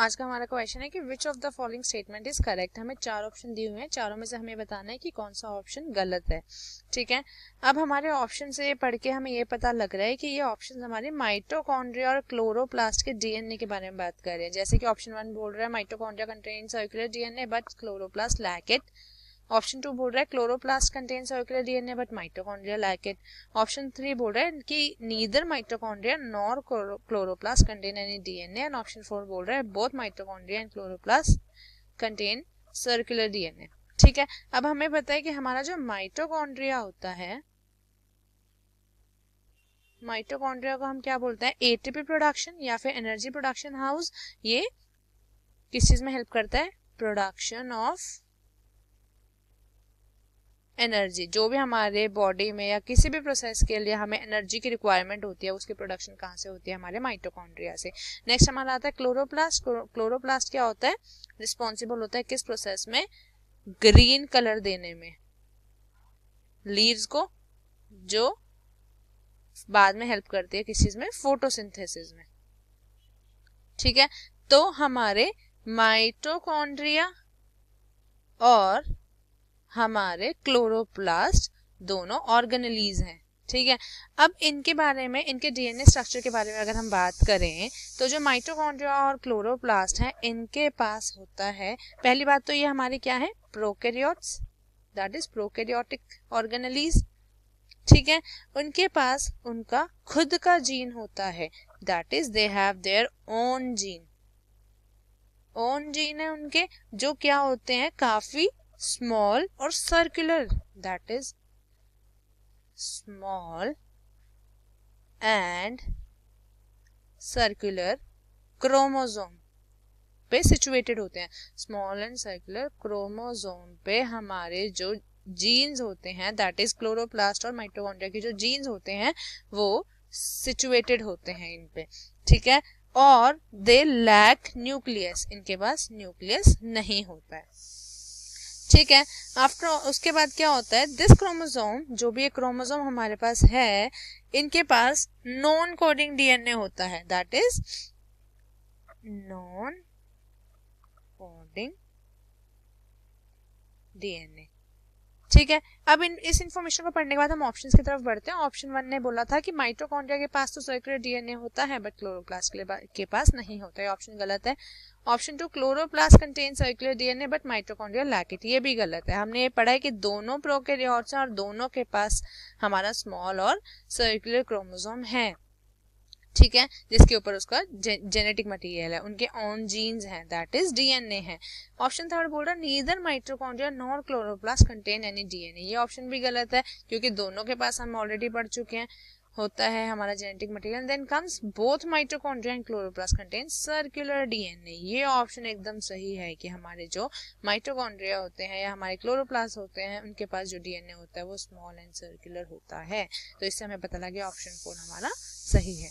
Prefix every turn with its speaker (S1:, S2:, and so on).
S1: आज का हमारा क्वेश्चन है कि which of the following statement is correct हमें चार ऑप्शन दिए हुए हैं चारों में से हमें बताना है कि कौन सा ऑप्शन गलत है ठीक है अब हमारे ऑप्शन से पढ़ के हमें ये पता लग रहा है कि ये ऑप्शन हमारे माइटोकॉन्ड्रिया और क्लोरोप्लास्ट के डीएनए के बारे में बात कर रहे हैं जैसे कि ऑप्शन वन बोल रहा है mitochondria contain circular DNA but chloroplast lacked option two बोल रहा है chloroplast contain circular DNA but mitochondria like it option three बोल रहा है कि neither mitochondria nor chloroplast contain any DNA and option four बोल रहा है both mitochondria and chloroplast contain circular DNA ठीक है अब हमें पता है कि हमारा जो माइटोकॉन्ड्रिया होता है माइटोकॉन्ड्रिया को हम क्या बोलते हैं एटीपी प्रोडक्शन या फिर एनर्जी प्रोडक्शन हाउस ये किस चीज में हेल्प करता है प्रोडक्शन ऑफ एनर्जी जो भी हमारे बॉडी में या किसी भी प्रोसेस के लिए हमें एनर्जी की रिक्वायरमेंट होती है उसकी प्रोडक्शन कहाँ से होती है हमारे माइटोकॉन्ड्रिया से नेक्स्ट हमारा आता है क्लोरोप्लास्ट क्लोरोप्लास्ट क्या होता है रिस्पॉन्सिबल होता है किस प्रोसेस में ग्रीन कलर देने में लीव्स को जो बाद में हेल्प करती है किस चीज में फोटोसिंथेसिस में ठीक है तो हमारे माइटोकॉन्ड्रिया और हमारे क्लोरोप्लास्ट दोनों ऑर्गेनलीज हैं ठीक है अब इनके बारे में इनके डीएनए स्ट्रक्चर के बारे में अगर हम बात करें तो जो माइटोकॉन्ड्रिया और क्लोरोप्लास्ट हैं इनके पास होता है पहली बात तो ये हमारे क्या है prokaryotes that is prokaryotic organelles ठीक है उनके पास उनका खुद का जीन होता है that is they have their own gene own gene है उनके जो क्या होते हैं काफी small or circular that is small and circular chromosome पे सिचुएटेड होते हैं स्मॉल एंड सर्कुलर क्रोमोजोम पे हमारे जो जीन्स होते हैं दैट इज क्लोरोप्लास्ट और माइटोकॉन्ड्रिया के जो जीन्स होते हैं वो सिचुएटेड होते हैं इन पे ठीक है और दे लैक न्यूक्लियस इनके पास न्यूक्लियस नहीं होता है ठीक है आफ्टर उसके बाद क्या होता है दिस क्रोमोजोम जो भी एक क्रोमोजोम हमारे पास है इनके पास नॉन कोडिंग डीएनए होता है that is non coding DNA ठीक है अब इन इस इन्फॉर्मेशन को पढ़ने के बाद हम ऑप्शन की तरफ बढ़ते हैं ऑप्शन वन ने बोला था कि माइटोकॉन्ड्रिया के पास तो सर्कुलर डीएनए होता है बट क्लोरोप्लास्ट के पास नहीं होता है ऑप्शन गलत है option two chloroplast contain circular DNA but mitochondria lacked ये भी गलत है हमने ये पढ़ा है कि दोनों प्रोकैरियोट्स हैं और दोनों के पास हमारा स्मॉल और सर्कुलर क्रोमोजोम है ठीक है जिसके ऊपर उसका जे, जेनेटिक मटेरियल है उनके ऑन जीन्स हैं दैट इज डीएनए है ऑप्शन थर्ड बोल रहा है neither mitochondria nor chloroplast contain any DNA ये ऑप्शन भी गलत है क्योंकि दोनों के पास हम ऑलरेडी पढ़ चुके हैं होता है हमारा genetic material then comes both mitochondria and chloroplast contain circular DNA ये ऑप्शन एकदम सही है कि हमारे जो माइट्रोकॉन्ड्रिया होते हैं या हमारे क्लोरोप्लास्ट होते हैं उनके पास जो डीएनए होता है वो स्मॉल एंड सर्कुलर होता है तो इससे हमें पता लगे ऑप्शन फोर हमारा सही है